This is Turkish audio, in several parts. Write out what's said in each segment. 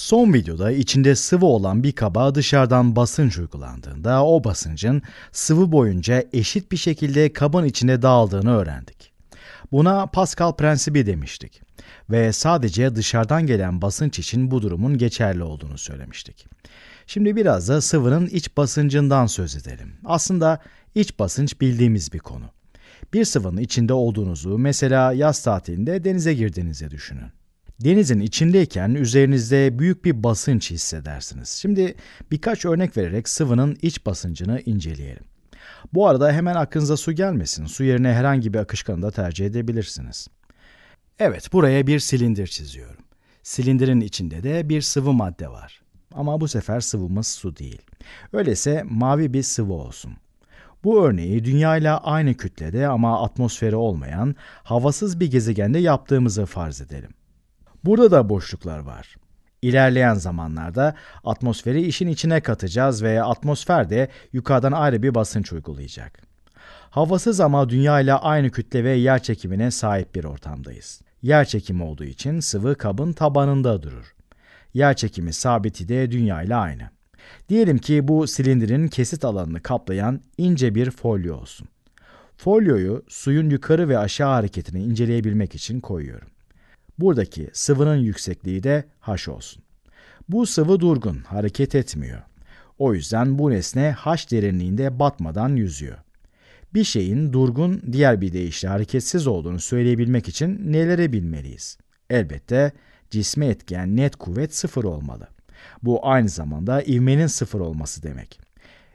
Son videoda içinde sıvı olan bir kaba dışarıdan basınç uygulandığında o basıncın sıvı boyunca eşit bir şekilde kabın içine dağıldığını öğrendik. Buna Pascal prensibi demiştik ve sadece dışarıdan gelen basınç için bu durumun geçerli olduğunu söylemiştik. Şimdi biraz da sıvının iç basıncından söz edelim. Aslında iç basınç bildiğimiz bir konu. Bir sıvının içinde olduğunuzu mesela yaz tatilinde denize girdiğinizi düşünün. Denizin içindeyken üzerinizde büyük bir basınç hissedersiniz. Şimdi birkaç örnek vererek sıvının iç basıncını inceleyelim. Bu arada hemen aklınıza su gelmesin. Su yerine herhangi bir akışkanı da tercih edebilirsiniz. Evet, buraya bir silindir çiziyorum. Silindirin içinde de bir sıvı madde var. Ama bu sefer sıvımız su değil. Öyleyse mavi bir sıvı olsun. Bu örneği Dünya ile aynı kütlede ama atmosferi olmayan havasız bir gezegende yaptığımızı farz edelim. Burada da boşluklar var. İlerleyen zamanlarda atmosferi işin içine katacağız ve atmosfer de yukarıdan ayrı bir basınç uygulayacak. Havasız ama dünya ile aynı kütle ve yer çekimine sahip bir ortamdayız. Yer çekimi olduğu için sıvı kabın tabanında durur. Yer çekimi sabiti de dünya ile aynı. Diyelim ki bu silindirin kesit alanını kaplayan ince bir folyo olsun. Folyoyu suyun yukarı ve aşağı hareketini inceleyebilmek için koyuyorum. Buradaki sıvının yüksekliği de h olsun. Bu sıvı durgun, hareket etmiyor. O yüzden bu nesne h derinliğinde batmadan yüzüyor. Bir şeyin durgun, diğer bir deyişle hareketsiz olduğunu söyleyebilmek için nelere bilmeliyiz? Elbette cisme etken net kuvvet sıfır olmalı. Bu aynı zamanda ivmenin sıfır olması demek.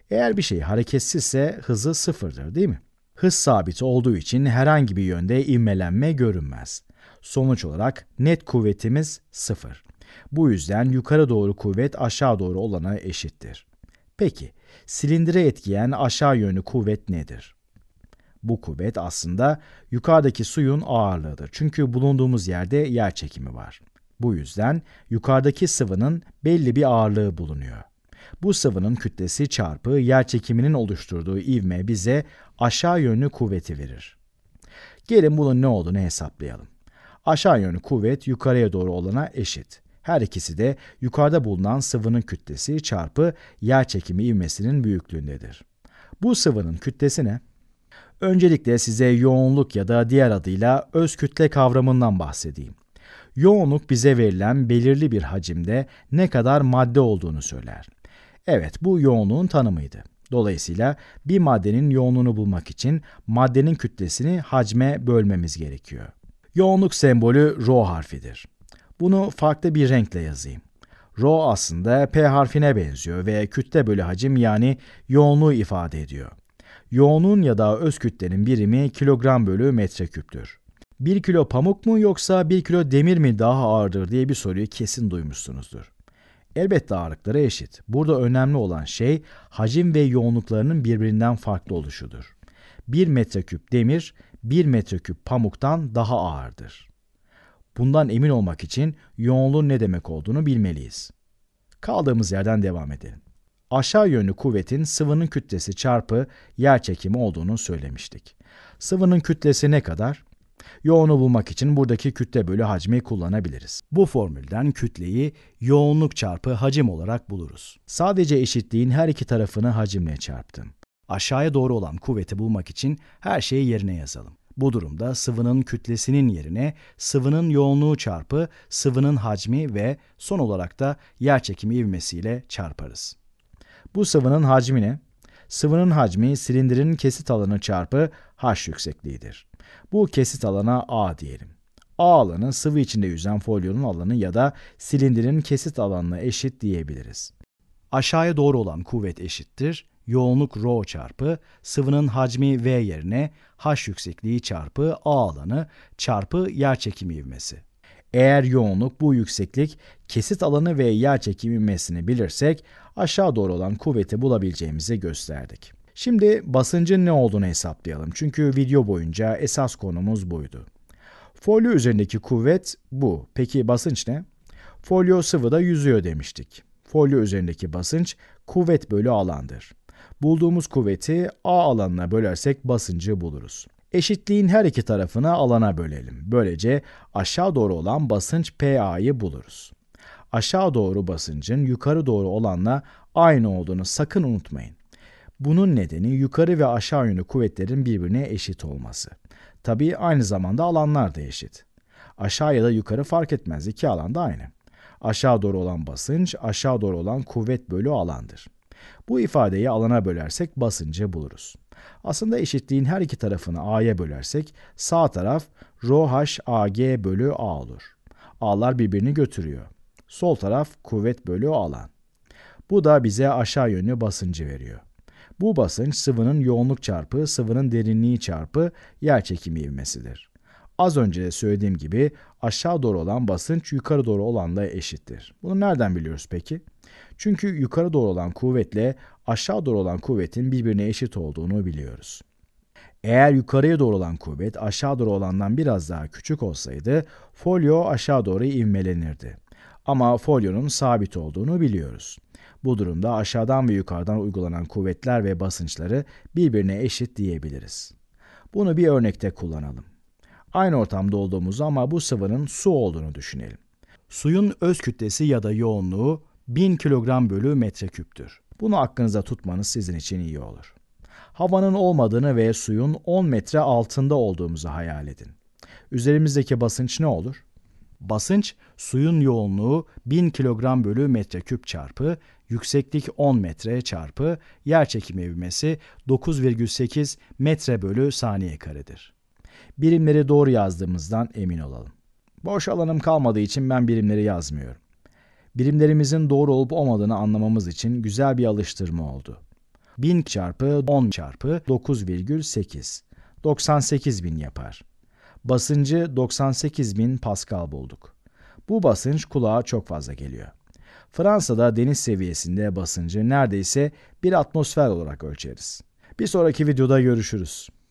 Eğer bir şey hareketsizse hızı sıfırdır değil mi? Hız sabit olduğu için herhangi bir yönde ivmelenme görünmez. Sonuç olarak net kuvvetimiz sıfır. Bu yüzden yukarı doğru kuvvet aşağı doğru olana eşittir. Peki, silindire etkileyen aşağı yönlü kuvvet nedir? Bu kuvvet aslında yukarıdaki suyun ağırlığıdır. Çünkü bulunduğumuz yerde yer çekimi var. Bu yüzden yukarıdaki sıvının belli bir ağırlığı bulunuyor. Bu sıvının kütlesi çarpı yer çekiminin oluşturduğu ivme bize aşağı yönlü kuvveti verir. Gelin bunun ne olduğunu hesaplayalım. Aşağı yönlü kuvvet yukarıya doğru olana eşit. Her ikisi de yukarıda bulunan sıvının kütlesi çarpı yer çekimi ivmesinin büyüklüğündedir. Bu sıvının kütlesi ne? Öncelikle size yoğunluk ya da diğer adıyla öz kütle kavramından bahsedeyim. Yoğunluk bize verilen belirli bir hacimde ne kadar madde olduğunu söyler. Evet, bu yoğunluğun tanımıydı. Dolayısıyla bir maddenin yoğunluğunu bulmak için maddenin kütlesini hacme bölmemiz gerekiyor. Yoğunluk sembolü rho harfidir. Bunu farklı bir renkle yazayım. Rho aslında P harfine benziyor ve kütle bölü hacim yani yoğunluğu ifade ediyor. Yoğunun ya da öz kütlenin birimi kilogram bölü metreküptür. 1 kilo pamuk mu yoksa 1 kilo demir mi daha ağırdır diye bir soruyu kesin duymuşsunuzdur. Elbette ağırlıkları eşit. Burada önemli olan şey hacim ve yoğunluklarının birbirinden farklı oluşudur. 1 metreküp demir 1 metreküp pamuktan daha ağırdır. Bundan emin olmak için yoğunluğun ne demek olduğunu bilmeliyiz. Kaldığımız yerden devam edelim. Aşağı yönlü kuvvetin sıvının kütlesi çarpı yer çekimi olduğunu söylemiştik. Sıvının kütlesi ne kadar? Yoğunu bulmak için buradaki kütle bölü hacmi kullanabiliriz. Bu formülden kütleyi yoğunluk çarpı hacim olarak buluruz. Sadece eşitliğin her iki tarafını hacimle çarptım. Aşağıya doğru olan kuvveti bulmak için her şeyi yerine yazalım. Bu durumda sıvının kütlesinin yerine sıvının yoğunluğu çarpı sıvının hacmi ve son olarak da yer çekimi ivmesiyle çarparız. Bu sıvının hacmi ne? Sıvının hacmi silindirin kesit alanı çarpı h yüksekliğidir. Bu kesit alana A diyelim. A alanı sıvı içinde yüzen folyonun alanı ya da silindirin kesit alanına eşit diyebiliriz. Aşağıya doğru olan kuvvet eşittir yoğunluk rho çarpı sıvının hacmi V yerine H yüksekliği çarpı A alanı çarpı yerçekimi ivmesi. Eğer yoğunluk bu yükseklik kesit alanı ve yerçekimi ivmesini bilirsek aşağı doğru olan kuvveti bulabileceğimizi gösterdik. Şimdi basıncın ne olduğunu hesaplayalım çünkü video boyunca esas konumuz buydu. Folyo üzerindeki kuvvet bu. Peki basınç ne? Folyo sıvıda yüzüyor demiştik. Folyo üzerindeki basınç kuvvet bölü alandır. Bulduğumuz kuvveti A alanına bölersek basıncı buluruz. Eşitliğin her iki tarafını alana bölelim. Böylece aşağı doğru olan basınç PA'yı buluruz. Aşağı doğru basıncın yukarı doğru olanla aynı olduğunu sakın unutmayın. Bunun nedeni yukarı ve aşağı yönlü kuvvetlerin birbirine eşit olması. Tabii aynı zamanda alanlar da eşit. Aşağı ya da yukarı fark etmez iki alan da aynı. Aşağı doğru olan basınç aşağı doğru olan kuvvet bölü alandır. Bu ifadeyi alana bölersek basıncı buluruz. Aslında eşitliğin her iki tarafını a'ya bölersek sağ taraf rho h ag bölü a olur. A'lar birbirini götürüyor. Sol taraf kuvvet bölü alan. Bu da bize aşağı yönlü basıncı veriyor. Bu basınç sıvının yoğunluk çarpı sıvının derinliği çarpı yer çekimi ivmesidir. Az önce de söylediğim gibi aşağı doğru olan basınç yukarı doğru olanla eşittir. Bunu nereden biliyoruz peki? Çünkü yukarı doğru olan kuvvetle aşağı doğru olan kuvvetin birbirine eşit olduğunu biliyoruz. Eğer yukarıya doğru olan kuvvet aşağı doğru olandan biraz daha küçük olsaydı folyo aşağı doğru ivmelenirdi. Ama folyonun sabit olduğunu biliyoruz. Bu durumda aşağıdan ve yukarıdan uygulanan kuvvetler ve basınçları birbirine eşit diyebiliriz. Bunu bir örnekte kullanalım. Aynı ortamda olduğumuzu ama bu sıvının su olduğunu düşünelim. Suyun öz kütlesi ya da yoğunluğu 1000 kilogram bölü metreküptür. Bunu aklınıza tutmanız sizin için iyi olur. Havanın olmadığını ve suyun 10 metre altında olduğumuzu hayal edin. Üzerimizdeki basınç ne olur? Basınç, suyun yoğunluğu 1000 kilogram bölü metreküp çarpı, yükseklik 10 metre çarpı, yer çekimi ivmesi 9,8 metre bölü saniye karedir. Birimleri doğru yazdığımızdan emin olalım. Boş alanım kalmadığı için ben birimleri yazmıyorum birimlerimizin doğru olup olmadığını anlamamız için güzel bir alıştırma oldu. 1000 çarpı 10 çarpı 9,8 98.000 yapar. Basıncı 98.000 Pascal bulduk. Bu basınç kulağa çok fazla geliyor. Fransa'da deniz seviyesinde basıncı neredeyse bir atmosfer olarak ölçeriz. Bir sonraki videoda görüşürüz.